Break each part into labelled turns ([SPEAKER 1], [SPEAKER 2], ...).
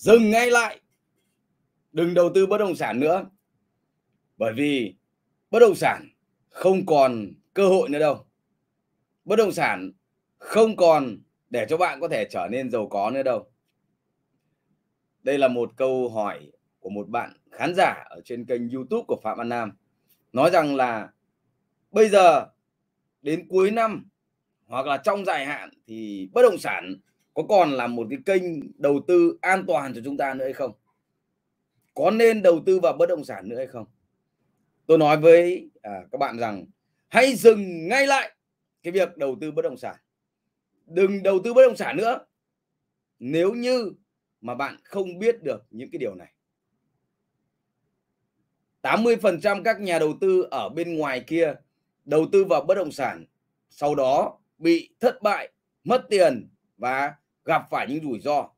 [SPEAKER 1] dừng ngay lại đừng đầu tư bất động sản nữa bởi vì bất động sản không còn cơ hội nữa đâu bất động sản không còn để cho bạn có thể trở nên giàu có nữa đâu đây là một câu hỏi của một bạn khán giả ở trên kênh youtube của phạm an nam nói rằng là bây giờ đến cuối năm hoặc là trong dài hạn thì bất động sản có còn là một cái kênh đầu tư an toàn cho chúng ta nữa hay không có nên đầu tư vào bất động sản nữa hay không tôi nói với à, các bạn rằng hãy dừng ngay lại cái việc đầu tư bất động sản đừng đầu tư bất động sản nữa nếu như mà bạn không biết được những cái điều này 80% các nhà đầu tư ở bên ngoài kia đầu tư vào bất động sản sau đó bị thất bại mất tiền và gặp phải những rủi ro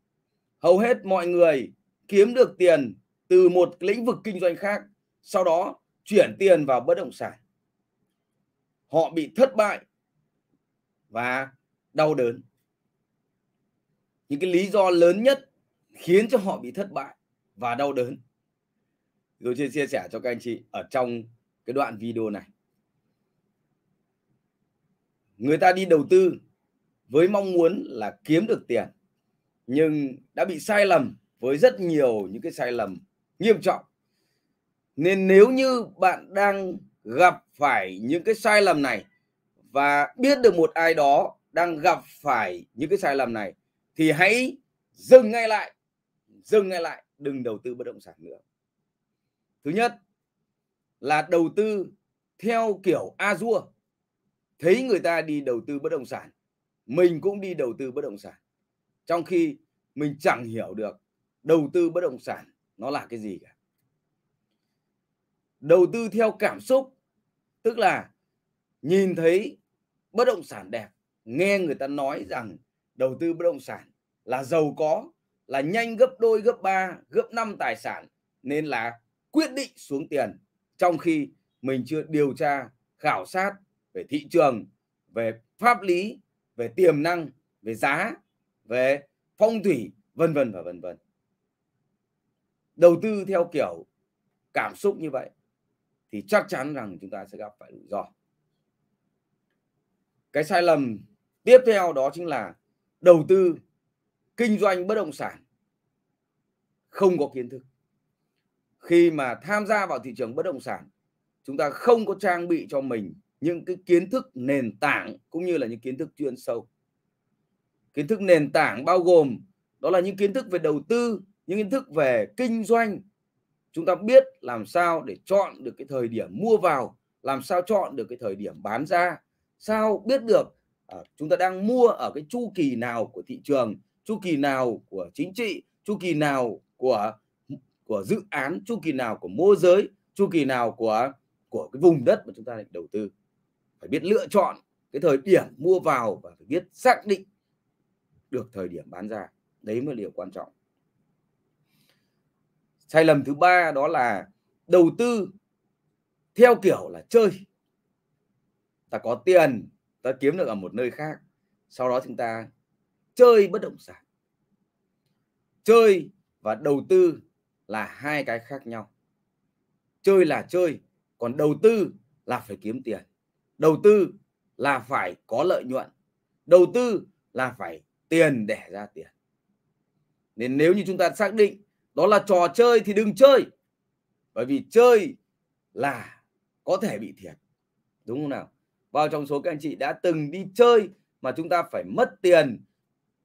[SPEAKER 1] hầu hết mọi người kiếm được tiền từ một lĩnh vực kinh doanh khác sau đó chuyển tiền vào bất động sản họ bị thất bại và đau đớn những cái lý do lớn nhất khiến cho họ bị thất bại và đau đớn rồi chia chia sẻ cho các anh chị ở trong cái đoạn video này người ta đi đầu tư với mong muốn là kiếm được tiền nhưng đã bị sai lầm với rất nhiều những cái sai lầm nghiêm trọng nên nếu như bạn đang gặp phải những cái sai lầm này và biết được một ai đó đang gặp phải những cái sai lầm này thì hãy dừng ngay lại dừng ngay lại đừng đầu tư bất động sản nữa thứ nhất là đầu tư theo kiểu a dua thấy người ta đi đầu tư bất động sản mình cũng đi đầu tư bất động sản trong khi mình chẳng hiểu được đầu tư bất động sản nó là cái gì cả đầu tư theo cảm xúc tức là nhìn thấy bất động sản đẹp nghe người ta nói rằng đầu tư bất động sản là giàu có là nhanh gấp đôi gấp ba gấp năm tài sản nên là quyết định xuống tiền trong khi mình chưa điều tra khảo sát về thị trường về pháp lý về tiềm năng về giá về phong thủy vân vân và vân vân đầu tư theo kiểu cảm xúc như vậy thì chắc chắn rằng chúng ta sẽ gặp phải rủi ro cái sai lầm tiếp theo đó chính là đầu tư kinh doanh bất động sản không có kiến thức khi mà tham gia vào thị trường bất động sản chúng ta không có trang bị cho mình những cái kiến thức nền tảng cũng như là những kiến thức chuyên sâu kiến thức nền tảng bao gồm đó là những kiến thức về đầu tư những kiến thức về kinh doanh chúng ta biết làm sao để chọn được cái thời điểm mua vào làm sao chọn được cái thời điểm bán ra sao biết được à, chúng ta đang mua ở cái chu kỳ nào của thị trường chu kỳ nào của chính trị chu kỳ nào của của dự án chu kỳ nào của môi giới chu kỳ nào của của cái vùng đất mà chúng ta định đầu tư phải biết lựa chọn cái thời điểm mua vào và phải biết xác định được thời điểm bán ra đấy mới là điều quan trọng sai lầm thứ ba đó là đầu tư theo kiểu là chơi ta có tiền ta kiếm được ở một nơi khác sau đó chúng ta chơi bất động sản chơi và đầu tư là hai cái khác nhau chơi là chơi còn đầu tư là phải kiếm tiền đầu tư là phải có lợi nhuận đầu tư là phải tiền để ra tiền nên nếu như chúng ta xác định đó là trò chơi thì đừng chơi bởi vì chơi là có thể bị thiệt đúng không nào vào trong số các anh chị đã từng đi chơi mà chúng ta phải mất tiền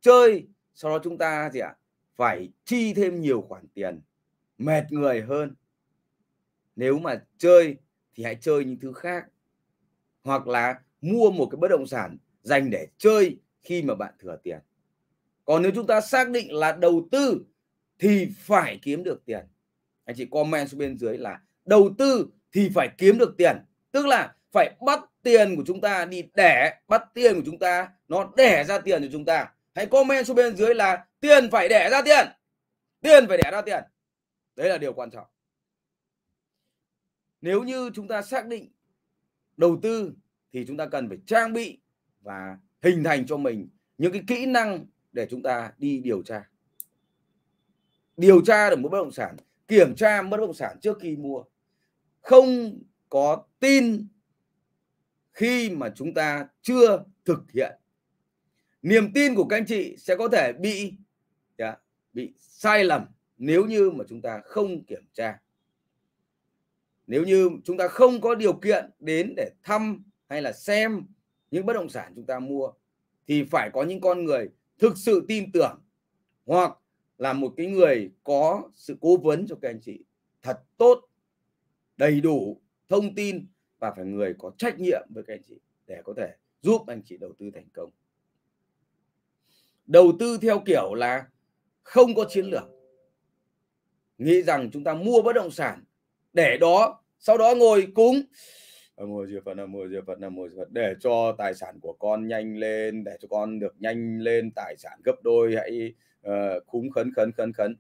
[SPEAKER 1] chơi sau đó chúng ta gì ạ à, phải chi thêm nhiều khoản tiền mệt người hơn nếu mà chơi thì hãy chơi những thứ khác hoặc là mua một cái bất động sản dành để chơi khi mà bạn thừa tiền còn nếu chúng ta xác định là đầu tư thì phải kiếm được tiền anh chị comment xuống bên dưới là đầu tư thì phải kiếm được tiền tức là phải bắt tiền của chúng ta đi đẻ bắt tiền của chúng ta nó đẻ ra tiền cho chúng ta hãy comment xuống bên dưới là tiền phải đẻ ra tiền tiền phải đẻ ra tiền đấy là điều quan trọng nếu như chúng ta xác định đầu tư thì chúng ta cần phải trang bị và hình thành cho mình những cái kỹ năng để chúng ta đi điều tra điều tra được một bất động sản kiểm tra bất động sản trước khi mua không có tin khi mà chúng ta chưa thực hiện niềm tin của các anh chị sẽ có thể bị yeah, dạ, bị sai lầm nếu như mà chúng ta không kiểm tra nếu như chúng ta không có điều kiện đến để thăm hay là xem những bất động sản chúng ta mua thì phải có những con người thực sự tin tưởng hoặc là một cái người có sự cố vấn cho các anh chị thật tốt đầy đủ thông tin và phải người có trách nhiệm với các anh chị để có thể giúp anh chị đầu tư thành công đầu tư theo kiểu là không có chiến lược nghĩ rằng chúng ta mua bất động sản để đó sau đó ngồi cúng ờ, ngồi diệp phật nam mô diệp phật nam mô diệp phật để cho tài sản của con nhanh lên để cho con được nhanh lên tài sản gấp đôi hãy uh, cúng khấn khấn khấn khấn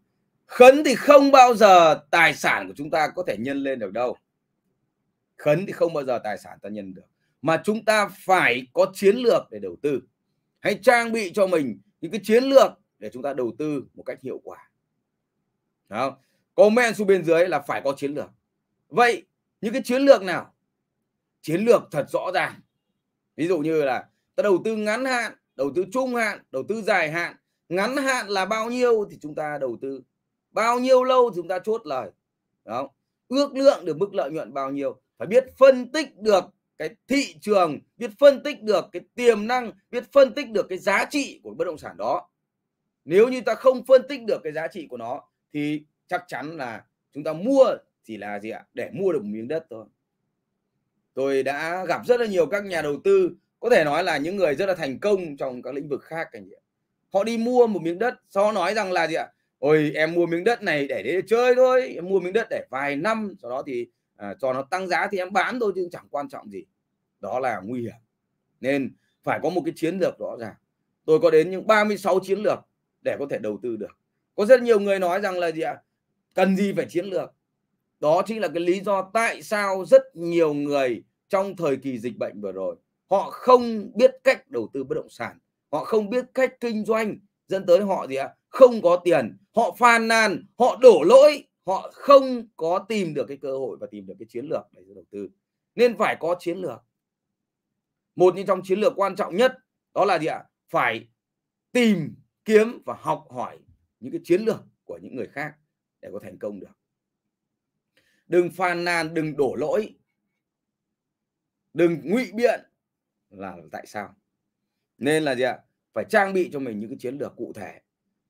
[SPEAKER 1] khấn thì không bao giờ tài sản của chúng ta có thể nhân lên được đâu khấn thì không bao giờ tài sản ta nhân được mà chúng ta phải có chiến lược để đầu tư hãy trang bị cho mình những cái chiến lược để chúng ta đầu tư một cách hiệu quả Đó. comment xuống bên dưới là phải có chiến lược vậy những cái chiến lược nào chiến lược thật rõ ràng ví dụ như là ta đầu tư ngắn hạn đầu tư trung hạn đầu tư dài hạn ngắn hạn là bao nhiêu thì chúng ta đầu tư bao nhiêu lâu thì chúng ta chốt lời đó ước lượng được mức lợi nhuận bao nhiêu phải biết phân tích được cái thị trường biết phân tích được cái tiềm năng biết phân tích được cái giá trị của bất động sản đó nếu như ta không phân tích được cái giá trị của nó thì chắc chắn là chúng ta mua chỉ là gì ạ để mua được một miếng đất thôi tôi đã gặp rất là nhiều các nhà đầu tư có thể nói là những người rất là thành công trong các lĩnh vực khác cả. họ đi mua một miếng đất sau nói rằng là gì ạ ôi em mua miếng đất này để để chơi thôi em mua miếng đất để vài năm sau đó thì à, cho nó tăng giá thì em bán thôi chứ chẳng quan trọng gì đó là nguy hiểm nên phải có một cái chiến lược rõ ràng tôi có đến những 36 chiến lược để có thể đầu tư được có rất nhiều người nói rằng là gì ạ cần gì phải chiến lược đó chính là cái lý do tại sao rất nhiều người trong thời kỳ dịch bệnh vừa rồi họ không biết cách đầu tư bất động sản họ không biết cách kinh doanh dẫn tới họ gì ạ không có tiền họ phàn nàn họ đổ lỗi họ không có tìm được cái cơ hội và tìm được cái chiến lược để đầu tư nên phải có chiến lược một trong trong chiến lược quan trọng nhất đó là gì ạ phải tìm kiếm và học hỏi những cái chiến lược của những người khác để có thành công được đừng phàn nàn đừng đổ lỗi đừng ngụy biện là tại sao nên là gì ạ phải trang bị cho mình những cái chiến lược cụ thể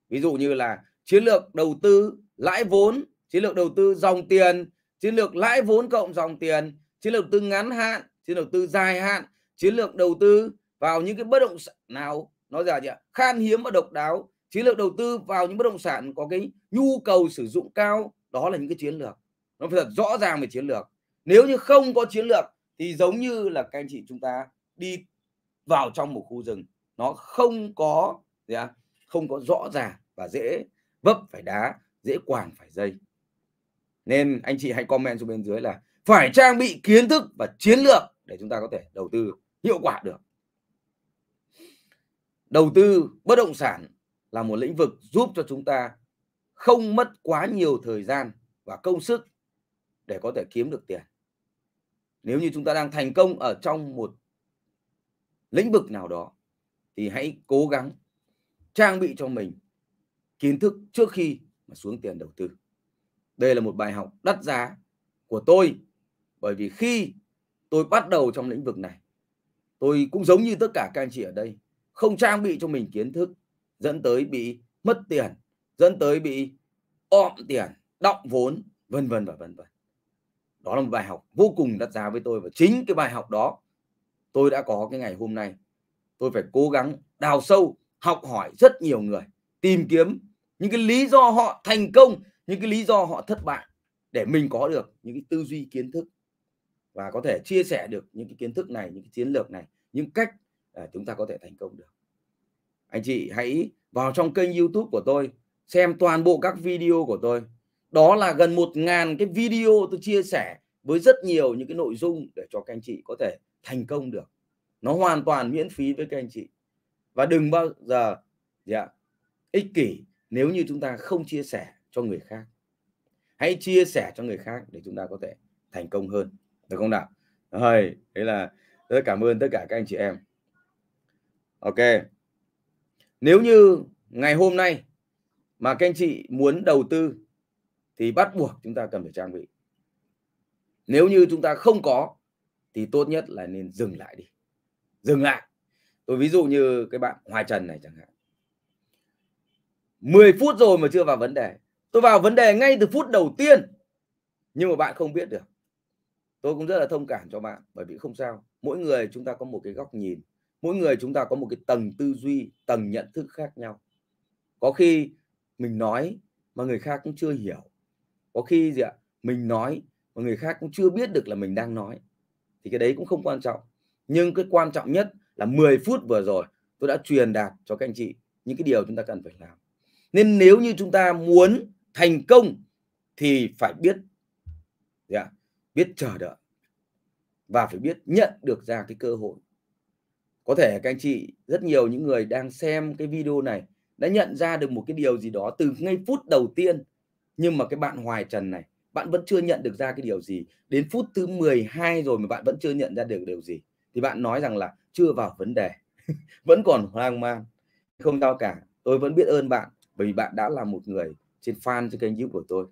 [SPEAKER 1] ví dụ như là chiến lược đầu tư lãi vốn chiến lược đầu tư dòng tiền chiến lược lãi vốn cộng dòng tiền chiến lược đầu tư ngắn hạn chiến lược đầu tư dài hạn chiến lược đầu tư vào những cái bất động sản nào nó ra gì ạ khan hiếm và độc đáo chiến lược đầu tư vào những bất động sản có cái nhu cầu sử dụng cao đó là những cái chiến lược nó phải thật rõ ràng về chiến lược nếu như không có chiến lược thì giống như là các anh chị chúng ta đi vào trong một khu rừng nó không có gì à, không có rõ ràng và dễ vấp phải đá dễ quàng phải dây nên anh chị hãy comment xuống bên dưới là phải trang bị kiến thức và chiến lược để chúng ta có thể đầu tư hiệu quả được đầu tư bất động sản là một lĩnh vực giúp cho chúng ta không mất quá nhiều thời gian và công sức để có thể kiếm được tiền nếu như chúng ta đang thành công ở trong một lĩnh vực nào đó thì hãy cố gắng trang bị cho mình kiến thức trước khi mà xuống tiền đầu tư đây là một bài học đắt giá của tôi bởi vì khi tôi bắt đầu trong lĩnh vực này tôi cũng giống như tất cả các anh chị ở đây không trang bị cho mình kiến thức dẫn tới bị mất tiền dẫn tới bị ọm tiền động vốn vân vân và vân vân đó là một bài học vô cùng đắt giá với tôi và chính cái bài học đó tôi đã có cái ngày hôm nay tôi phải cố gắng đào sâu học hỏi rất nhiều người tìm kiếm những cái lý do họ thành công những cái lý do họ thất bại để mình có được những cái tư duy kiến thức và có thể chia sẻ được những cái kiến thức này những cái chiến lược này những cách để chúng ta có thể thành công được anh chị hãy vào trong kênh youtube của tôi xem toàn bộ các video của tôi đó là gần một ngàn cái video tôi chia sẻ với rất nhiều những cái nội dung để cho các anh chị có thể thành công được nó hoàn toàn miễn phí với các anh chị và đừng bao giờ yeah, ích kỷ nếu như chúng ta không chia sẻ cho người khác hãy chia sẻ cho người khác để chúng ta có thể thành công hơn được không nào rồi đấy là rất cảm ơn tất cả các anh chị em ok nếu như ngày hôm nay mà các anh chị muốn đầu tư thì bắt buộc chúng ta cần phải trang bị nếu như chúng ta không có thì tốt nhất là nên dừng lại đi dừng lại tôi ví dụ như cái bạn hoài trần này chẳng hạn 10 phút rồi mà chưa vào vấn đề tôi vào vấn đề ngay từ phút đầu tiên nhưng mà bạn không biết được tôi cũng rất là thông cảm cho bạn bởi vì không sao mỗi người chúng ta có một cái góc nhìn mỗi người chúng ta có một cái tầng tư duy tầng nhận thức khác nhau có khi mình nói mà người khác cũng chưa hiểu có khi gì ạ mình nói mà người khác cũng chưa biết được là mình đang nói thì cái đấy cũng không quan trọng nhưng cái quan trọng nhất là 10 phút vừa rồi tôi đã truyền đạt cho các anh chị những cái điều chúng ta cần phải làm nên nếu như chúng ta muốn thành công thì phải biết yeah, biết chờ đợi và phải biết nhận được ra cái cơ hội có thể các anh chị rất nhiều những người đang xem cái video này đã nhận ra được một cái điều gì đó từ ngay phút đầu tiên nhưng mà cái bạn hoài trần này bạn vẫn chưa nhận được ra cái điều gì đến phút thứ 12 rồi mà bạn vẫn chưa nhận ra được điều gì thì bạn nói rằng là chưa vào vấn đề vẫn còn hoang mang không sao cả tôi vẫn biết ơn bạn bởi vì bạn đã là một người trên fan trên kênh youtube của tôi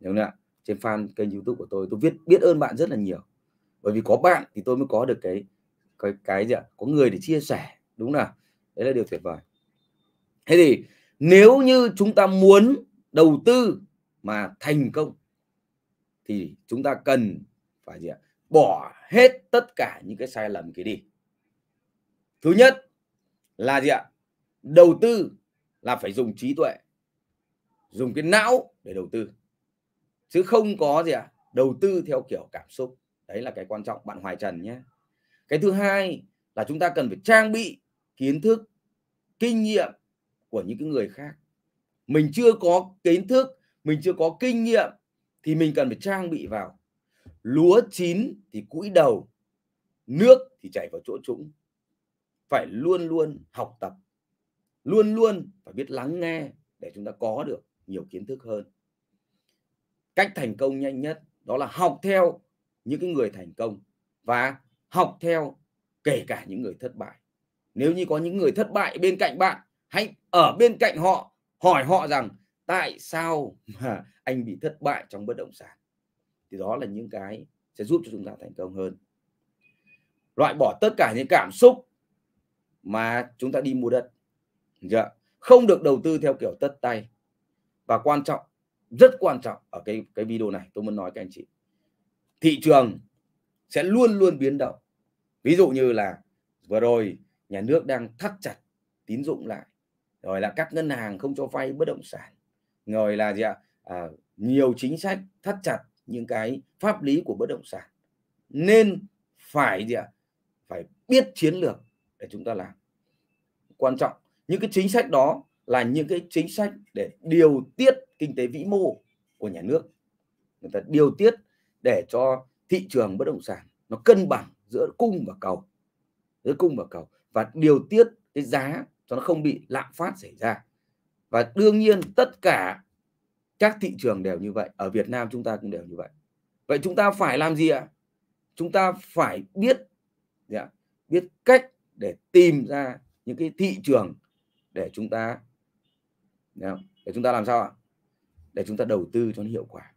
[SPEAKER 1] đúng không ạ trên fan kênh youtube của tôi tôi viết biết ơn bạn rất là nhiều bởi vì có bạn thì tôi mới có được cái cái cái gì ạ có người để chia sẻ đúng là đấy là điều tuyệt vời thế thì nếu như chúng ta muốn đầu tư mà thành công thì chúng ta cần phải gì ạ bỏ hết tất cả những cái sai lầm kia đi thứ nhất là gì ạ đầu tư là phải dùng trí tuệ dùng cái não để đầu tư chứ không có gì ạ đầu tư theo kiểu cảm xúc đấy là cái quan trọng bạn hoài trần nhé cái thứ hai là chúng ta cần phải trang bị kiến thức kinh nghiệm của những cái người khác mình chưa có kiến thức mình chưa có kinh nghiệm thì mình cần phải trang bị vào lúa chín thì cũi đầu nước thì chảy vào chỗ trũng phải luôn luôn học tập luôn luôn phải biết lắng nghe để chúng ta có được nhiều kiến thức hơn cách thành công nhanh nhất đó là học theo những cái người thành công và học theo kể cả những người thất bại nếu như có những người thất bại bên cạnh bạn hãy ở bên cạnh họ hỏi họ rằng tại sao mà anh bị thất bại trong bất động sản thì đó là những cái sẽ giúp cho chúng ta thành công hơn loại bỏ tất cả những cảm xúc mà chúng ta đi mua đất không được đầu tư theo kiểu tất tay và quan trọng rất quan trọng ở cái cái video này tôi muốn nói các anh chị thị trường sẽ luôn luôn biến động ví dụ như là vừa rồi nhà nước đang thắt chặt tín dụng lại rồi là các ngân hàng không cho vay bất động sản rồi là gì ạ à, nhiều chính sách thắt chặt những cái pháp lý của bất động sản nên phải gì ạ phải biết chiến lược để chúng ta làm quan trọng những cái chính sách đó là những cái chính sách để điều tiết kinh tế vĩ mô của nhà nước người ta điều tiết để cho thị trường bất động sản nó cân bằng giữa cung và cầu giữa cung và cầu và điều tiết cái giá cho nó không bị lạm phát xảy ra và đương nhiên tất cả các thị trường đều như vậy ở Việt Nam chúng ta cũng đều như vậy vậy chúng ta phải làm gì ạ chúng ta phải biết dạ, biết cách để tìm ra những cái thị trường để chúng ta dạ, để chúng ta làm sao ạ để chúng ta đầu tư cho nó hiệu quả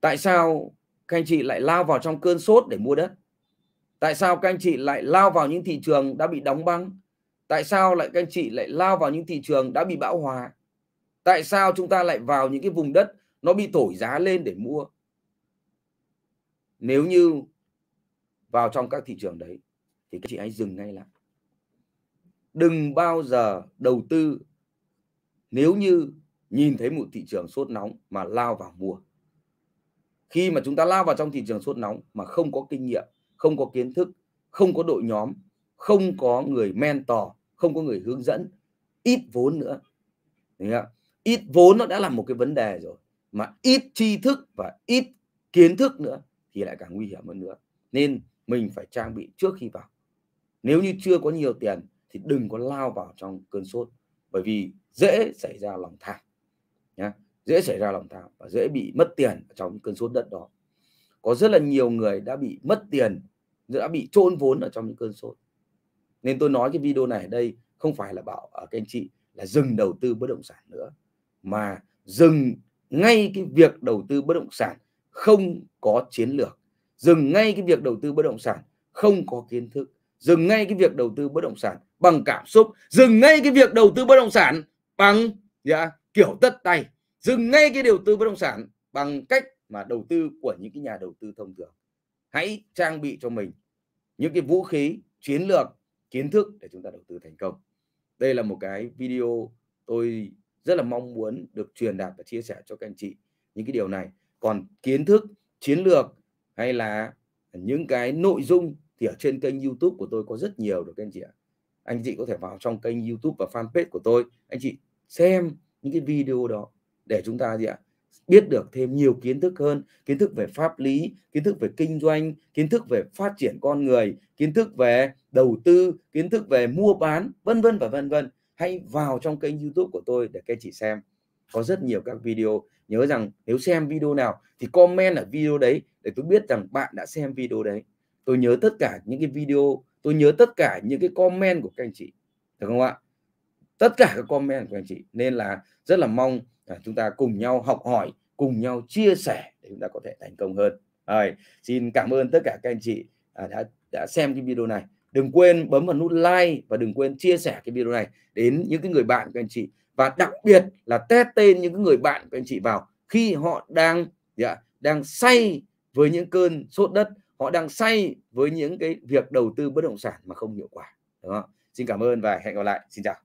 [SPEAKER 1] tại sao các anh chị lại lao vào trong cơn sốt để mua đất tại sao các anh chị lại lao vào những thị trường đã bị đóng băng tại sao lại các anh chị lại lao vào những thị trường đã bị bão hòa tại sao chúng ta lại vào những cái vùng đất nó bị thổi giá lên để mua nếu như vào trong các thị trường đấy thì các chị hãy dừng ngay lại đừng bao giờ đầu tư nếu như nhìn thấy một thị trường sốt nóng mà lao vào mua khi mà chúng ta lao vào trong thị trường sốt nóng mà không có kinh nghiệm không có kiến thức không có đội nhóm không có người mentor không có người hướng dẫn ít vốn nữa ít vốn nó đã là một cái vấn đề rồi mà ít tri thức và ít kiến thức nữa thì lại càng nguy hiểm hơn nữa nên mình phải trang bị trước khi vào nếu như chưa có nhiều tiền thì đừng có lao vào trong cơn sốt bởi vì dễ xảy ra lòng tham nhé dễ xảy ra lòng tham và dễ bị mất tiền trong cơn sốt đất đó có rất là nhiều người đã bị mất tiền đã bị trôn vốn ở trong những cơn sốt nên tôi nói cái video này đây không phải là bảo ở à, các anh chị là dừng đầu tư bất động sản nữa mà dừng ngay cái việc đầu tư bất động sản không có chiến lược dừng ngay cái việc đầu tư bất động sản không có kiến thức dừng ngay cái việc đầu tư bất động sản bằng cảm xúc dừng ngay cái việc đầu tư bất động sản bằng dạ, kiểu tất tay dừng ngay cái đầu tư bất động sản bằng cách mà đầu tư của những cái nhà đầu tư thông thường hãy trang bị cho mình những cái vũ khí chiến lược kiến thức để chúng ta đầu tư thành công đây là một cái video tôi rất là mong muốn được truyền đạt và chia sẻ cho các anh chị những cái điều này còn kiến thức chiến lược hay là những cái nội dung thì ở trên kênh youtube của tôi có rất nhiều được các anh chị ạ anh chị có thể vào trong kênh youtube và fanpage của tôi anh chị xem những cái video đó để chúng ta gì ạ biết được thêm nhiều kiến thức hơn kiến thức về pháp lý kiến thức về kinh doanh kiến thức về phát triển con người kiến thức về đầu tư kiến thức về mua bán vân vân và vân vân hãy vào trong kênh youtube của tôi để các anh chị xem có rất nhiều các video nhớ rằng nếu xem video nào thì comment ở video đấy để tôi biết rằng bạn đã xem video đấy tôi nhớ tất cả những cái video tôi nhớ tất cả những cái comment của các anh chị được không ạ tất cả các comment của anh chị nên là rất là mong là chúng ta cùng nhau học hỏi cùng nhau chia sẻ để chúng ta có thể thành công hơn rồi xin cảm ơn tất cả các anh chị à, đã đã xem cái video này đừng quên bấm vào nút like và đừng quên chia sẻ cái video này đến những cái người bạn của anh chị và đặc biệt là test tên những cái người bạn của anh chị vào khi họ đang dạ, đang say với những cơn sốt đất họ đang say với những cái việc đầu tư bất động sản mà không hiệu quả đúng không? xin cảm ơn và hẹn gặp lại xin chào